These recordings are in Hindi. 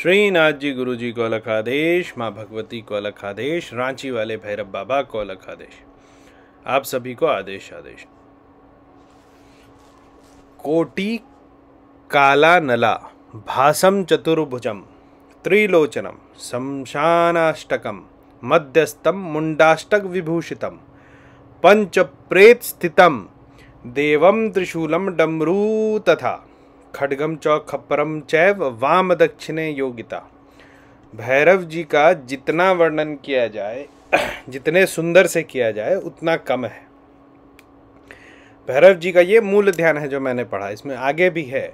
श्रीनाथ जी गुरु जी को अलख आदेश माँ भगवती को अलख आदेश रांची वाले भैरव बाबा को अलख आदेश आप सभी को आदेश आदेश कोटि काला नला भासम चतुर्भुजम त्रिलोचनम शमशानाष्टकम मध्यस्थम मुंडाष्टक विभूषितम प्रेत स्थितम देवम त्रिशूलम डमरू तथा खडगम चौक खप्परम चैव वाम दक्षिणे योगिता भैरव जी का जितना वर्णन किया जाए जितने सुंदर से किया जाए उतना कम है भैरव जी का ये मूल ध्यान है जो मैंने पढ़ा इसमें आगे भी है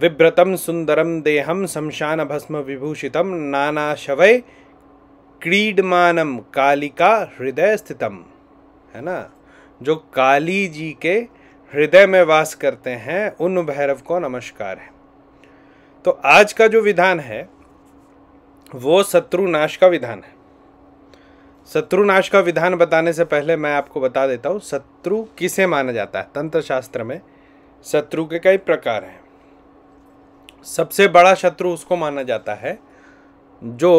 विभ्रतम सुंदरम देहम शमशान भस्म विभूषितम नाना शवय क्रीडमानम कालिका हृदय स्थितम है ना जो काली जी के हृदय में वास करते हैं उन भैरव को नमस्कार है तो आज का जो विधान है वो शत्रुनाश का विधान है शत्रुनाश का विधान बताने से पहले मैं आपको बता देता हूँ शत्रु किसे माना जाता है तंत्र शास्त्र में शत्रु के कई प्रकार हैं सबसे बड़ा शत्रु उसको माना जाता है जो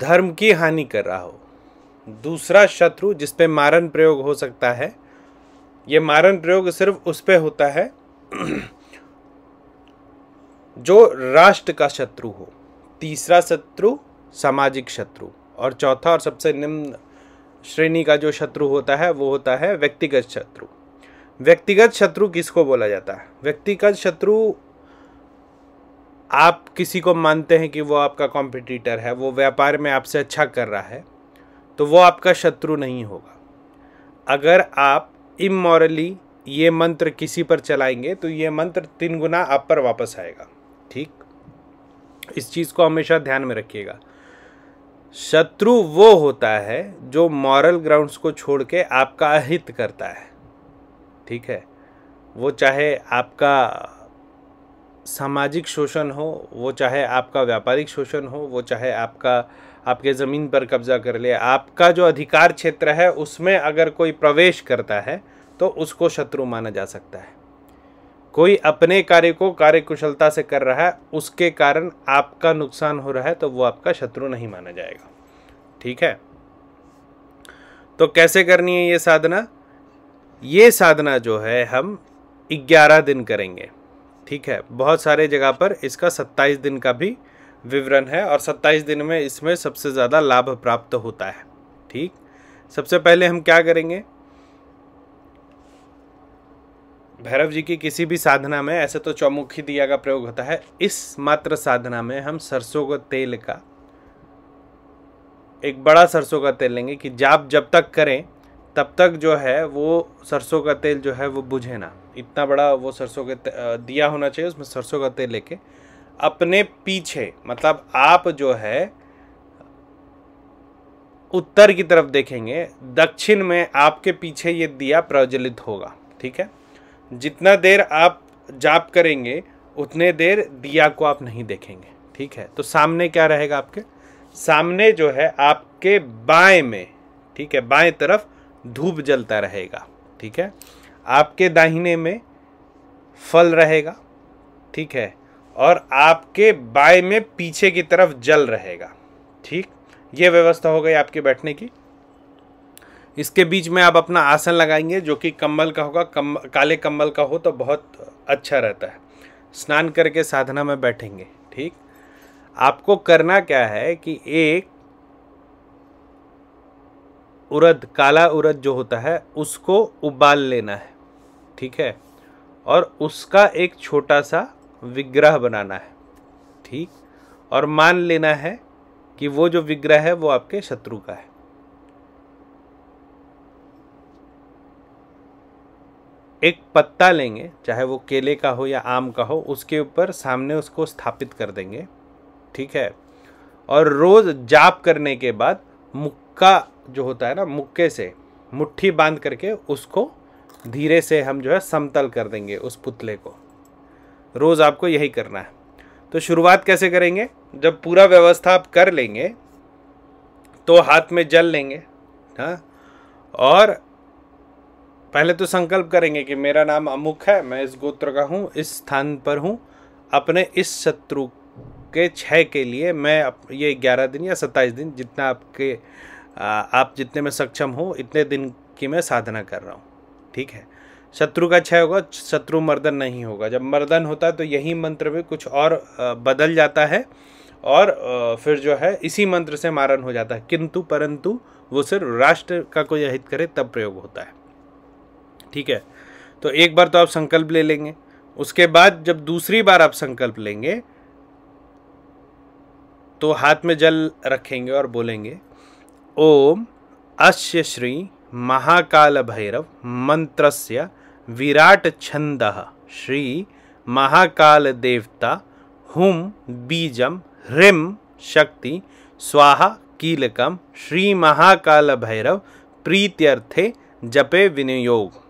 धर्म की हानि कर रहा हो दूसरा शत्रु जिसपे मारन प्रयोग हो सकता है ये मारण प्रयोग सिर्फ उस पर होता है जो राष्ट्र का शत्रु हो तीसरा शत्रु सामाजिक शत्रु और चौथा और सबसे निम्न श्रेणी का जो शत्रु होता है वो होता है व्यक्तिगत शत्रु व्यक्तिगत शत्रु किसको बोला जाता है व्यक्तिगत शत्रु आप किसी को मानते हैं कि वो आपका कॉम्पिटिटर है वो व्यापार में आपसे अच्छा कर रहा है तो वो आपका शत्रु नहीं होगा अगर आप इमोरली ये मंत्र किसी पर चलाएंगे तो ये मंत्र तीन गुना आप पर वापस आएगा ठीक इस चीज़ को हमेशा ध्यान में रखिएगा शत्रु वो होता है जो मॉरल ग्राउंड्स को छोड़ के आपका अहित करता है ठीक है वो चाहे आपका सामाजिक शोषण हो वो चाहे आपका व्यापारिक शोषण हो वो चाहे आपका आपके ज़मीन पर कब्ज़ा कर ले आपका जो अधिकार क्षेत्र है उसमें अगर कोई प्रवेश करता है तो उसको शत्रु माना जा सकता है कोई अपने कार्य को कार्यकुशलता से कर रहा है उसके कारण आपका नुकसान हो रहा है तो वो आपका शत्रु नहीं माना जाएगा ठीक है तो कैसे करनी है ये साधना ये साधना जो है हम 11 दिन करेंगे ठीक है बहुत सारे जगह पर इसका 27 दिन का भी विवरण है और 27 दिन में इसमें सबसे ज़्यादा लाभ प्राप्त होता है ठीक सबसे पहले हम क्या करेंगे भैरव जी की किसी भी साधना में ऐसे तो चौमुखी दिया का प्रयोग होता है इस मात्र साधना में हम सरसों का तेल का एक बड़ा सरसों का तेल लेंगे कि जाप जब तक करें तब तक जो है वो सरसों का तेल जो है वो बुझे ना इतना बड़ा वो सरसों के दिया होना चाहिए उसमें सरसों का तेल लेके अपने पीछे मतलब आप जो है उत्तर की तरफ देखेंगे दक्षिण में आपके पीछे ये दिया प्रज्वलित होगा ठीक है जितना देर आप जाप करेंगे उतने देर दिया को आप नहीं देखेंगे ठीक है तो सामने क्या रहेगा आपके सामने जो है आपके बाएं में ठीक है बाएं तरफ धूप जलता रहेगा ठीक है आपके दाहिने में फल रहेगा ठीक है और आपके बाय में पीछे की तरफ जल रहेगा ठीक ये व्यवस्था हो गई आपके बैठने की इसके बीच में आप अपना आसन लगाएंगे जो कि कम्बल का होगा कम काले कम्बल का हो तो बहुत अच्छा रहता है स्नान करके साधना में बैठेंगे ठीक आपको करना क्या है कि एक उरद काला उरद जो होता है उसको उबाल लेना है ठीक है और उसका एक छोटा सा विग्रह बनाना है ठीक और मान लेना है कि वो जो विग्रह है वो आपके शत्रु का है एक पत्ता लेंगे चाहे वो केले का हो या आम का हो उसके ऊपर सामने उसको स्थापित कर देंगे ठीक है और रोज़ जाप करने के बाद मुक्का जो होता है ना मुक्के से मुट्ठी बांध करके उसको धीरे से हम जो है समतल कर देंगे उस पुतले को रोज़ आपको यही करना है तो शुरुआत कैसे करेंगे जब पूरा व्यवस्था आप कर लेंगे तो हाथ में जल लेंगे हाँ और पहले तो संकल्प करेंगे कि मेरा नाम अमुख है मैं इस गोत्र का हूँ इस स्थान पर हूँ अपने इस शत्रु के छः के लिए मैं ये ग्यारह दिन या सत्ताईस दिन जितना आपके आप जितने में सक्षम हो इतने दिन की मैं साधना कर रहा हूँ ठीक है शत्रु का क्षय होगा शत्रु मर्दन नहीं होगा जब मर्दन होता है तो यही मंत्र में कुछ और बदल जाता है और फिर जो है इसी मंत्र से मारन हो जाता है किंतु परंतु वो सिर्फ राष्ट्र का कोई हित करे तब प्रयोग होता है ठीक है तो एक बार तो आप संकल्प ले लेंगे उसके बाद जब दूसरी बार आप संकल्प लेंगे तो हाथ में जल रखेंगे और बोलेंगे ओम अश्य श्री महाकाल भैरव मंत्रस्य विराट छंद श्री महाकाल देवता हुम बीजम ह्रीम शक्ति स्वाहा कीलकम श्री महाकाल भैरव प्रीत्यर्थे जपे विनियोग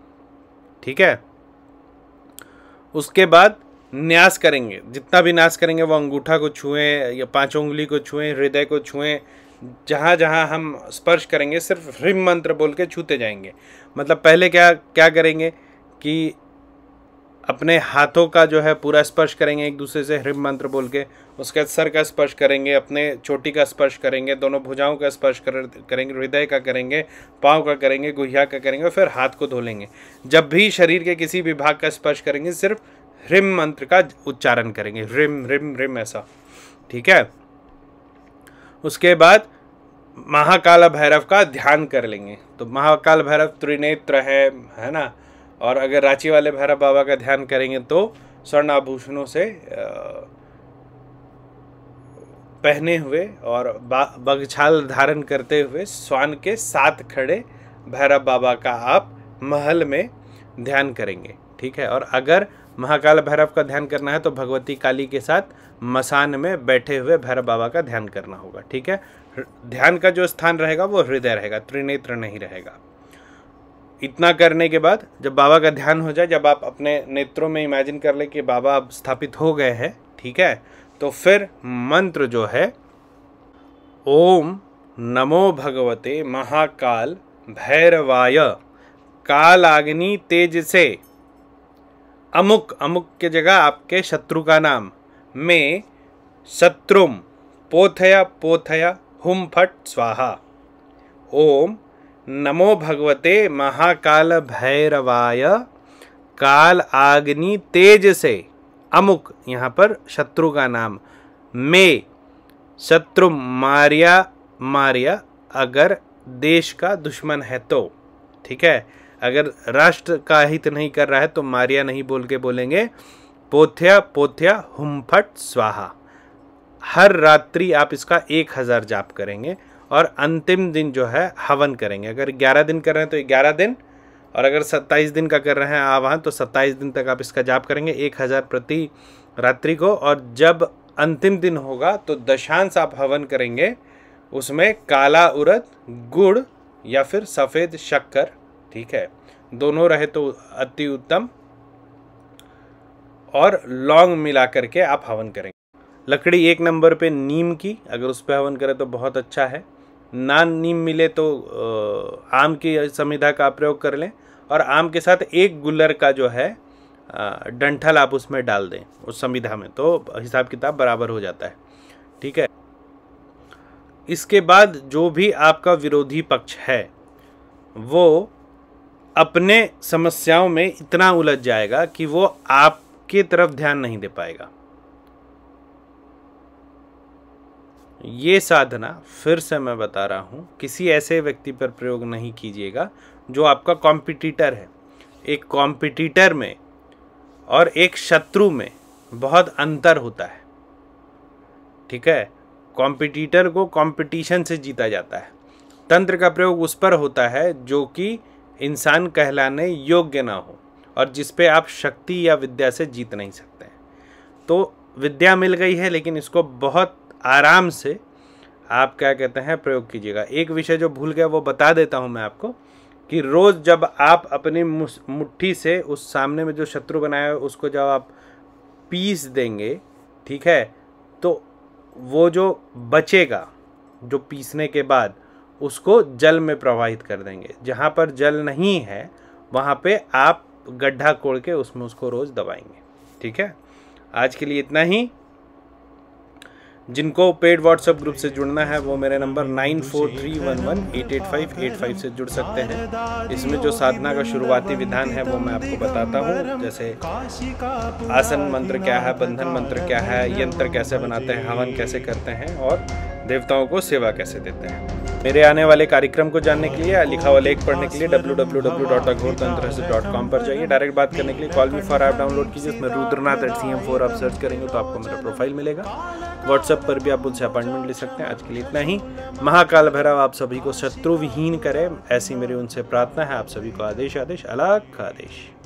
ठीक है उसके बाद न्यास करेंगे जितना भी न्यास करेंगे वो अंगूठा को छुएं या पांचों उंगली को छुएं हृदय को छुएं जहाँ जहाँ हम स्पर्श करेंगे सिर्फ ह्रीम मंत्र बोल के छूते जाएंगे मतलब पहले क्या क्या करेंगे कि अपने हाथों का जो है पूरा स्पर्श करेंगे एक दूसरे से हृम मंत्र बोल के उसके सर का स्पर्श करेंगे अपने चोटी का स्पर्श करेंगे दोनों भुजाओं का स्पर्श कर, करेंगे हृदय का करेंगे पाँव का करेंगे गुहिया का करेंगे और फिर हाथ को धो लेंगे जब भी शरीर के किसी भी भाग का स्पर्श करेंगे सिर्फ हृम मंत्र का उच्चारण करेंगे हृम रिम रिम ऐसा ठीक है उसके बाद महाकाल भैरव का ध्यान कर लेंगे तो महाकाल भैरव त्रिनेत्र है है ना और अगर रांची वाले भैरव बाबा का ध्यान करेंगे तो स्वर्ण आभूषणों से पहने हुए और बगछाल धारण करते हुए स्वान के साथ खड़े भैरव बाबा का आप महल में ध्यान करेंगे ठीक है और अगर महाकाल भैरव का ध्यान करना है तो भगवती काली के साथ मसान में बैठे हुए भैरव बाबा का ध्यान करना होगा ठीक है ध्यान का जो स्थान रहेगा वो हृदय रहेगा त्रिनेत्र नहीं रहेगा इतना करने के बाद जब बाबा का ध्यान हो जाए जब आप अपने नेत्रों में इमेजिन कर ले कि बाबा अब स्थापित हो गए हैं ठीक है तो फिर मंत्र जो है ओम नमो भगवते महाकाल भैरवाय कालाग्नि तेज से अमुक अमुक के जगह आपके शत्रु का नाम में शत्रुम पोथया पोथया हुम फट स्वाहा ओम नमो भगवते महाकाल भैरवाय काल आग्नि तेज से अमुक यहाँ पर शत्रु का नाम मे शत्रु मारिया मारिया अगर देश का दुश्मन है तो ठीक है अगर राष्ट्र का हित नहीं कर रहा है तो मारिया नहीं बोल के बोलेंगे पोथ्या पोथ्या हुम्फट स्वाहा हर रात्रि आप इसका एक हज़ार जाप करेंगे और अंतिम दिन जो है हवन करेंगे अगर ग्यारह दिन कर रहे हैं तो ग्यारह दिन और अगर सत्ताईस दिन का कर रहे हैं आवाहन तो सत्ताईस दिन तक आप इसका जाप करेंगे एक हज़ार प्रति रात्रि को और जब अंतिम दिन होगा तो दशांश आप हवन करेंगे उसमें काला उरद गुड़ या फिर सफ़ेद शक्कर ठीक है दोनों रहे तो अति उत्तम और लौंग मिला करके आप हवन करेंगे लकड़ी एक नंबर पे नीम की अगर उस पर हवन करें तो बहुत अच्छा है नान नीम मिले तो आम की संविधा का प्रयोग कर लें और आम के साथ एक गुल्लर का जो है डंठल आप उसमें डाल दें उस संविधा में तो हिसाब किताब बराबर हो जाता है ठीक है इसके बाद जो भी आपका विरोधी पक्ष है वो अपने समस्याओं में इतना उलझ जाएगा कि वो आपके तरफ ध्यान नहीं दे पाएगा ये साधना फिर से मैं बता रहा हूँ किसी ऐसे व्यक्ति पर प्रयोग नहीं कीजिएगा जो आपका कॉम्पिटिटर है एक कॉम्पिटिटर में और एक शत्रु में बहुत अंतर होता है ठीक है कॉम्पिटिटर को कॉम्पिटिशन से जीता जाता है तंत्र का प्रयोग उस पर होता है जो कि इंसान कहलाने योग्य ना हो और जिस पे आप शक्ति या विद्या से जीत नहीं सकते तो विद्या मिल गई है लेकिन इसको बहुत आराम से आप क्या कहते हैं प्रयोग कीजिएगा एक विषय जो भूल गया वो बता देता हूँ मैं आपको कि रोज़ जब आप अपनी मुट्ठी से उस सामने में जो शत्रु बनाया है उसको जब आप पीस देंगे ठीक है तो वो जो बचेगा जो पीसने के बाद उसको जल में प्रवाहित कर देंगे जहाँ पर जल नहीं है वहाँ पे आप गड्ढा कोड़ के उसमें उसको रोज़ दबाएंगे ठीक है आज के लिए इतना ही जिनको पेड व्हाट्सएप ग्रुप से जुड़ना है वो मेरे number nine four three one one eight eight five eight five से जुड़ सकते हैं इसमें जो साधना का शुरुआती विधान है वो मैं आपको बताता हूँ जैसे आसन मंत्र क्या है बंधन मंत्र क्या है यंत्र कैसे बनाते हैं हवन कैसे करते हैं और देवताओं को सेवा कैसे देते हैं मेरे आने वाले कार्यक्रम को जानने के लिए लिखा हुआ लेख पढ़ने के लिए W W W dot Tantra dot com पर जाइए डायरेक्ट बात करने के लिए call me for app download कीजिए उसमें Rudranath at C M four आप सर्च करेंगे तो आपको मेरा प्रोफाइल मिलेगा व्हाट्सएप पर भी आप उनसे अपॉइंटमेंट ले सकते हैं आज के लिए इतना ही महाकाल भैरव आप सभी को शत्रुविहीन करें ऐसी मेरी उनसे प्रार्थना है आप सभी को आदेश आदेश अलग आदेश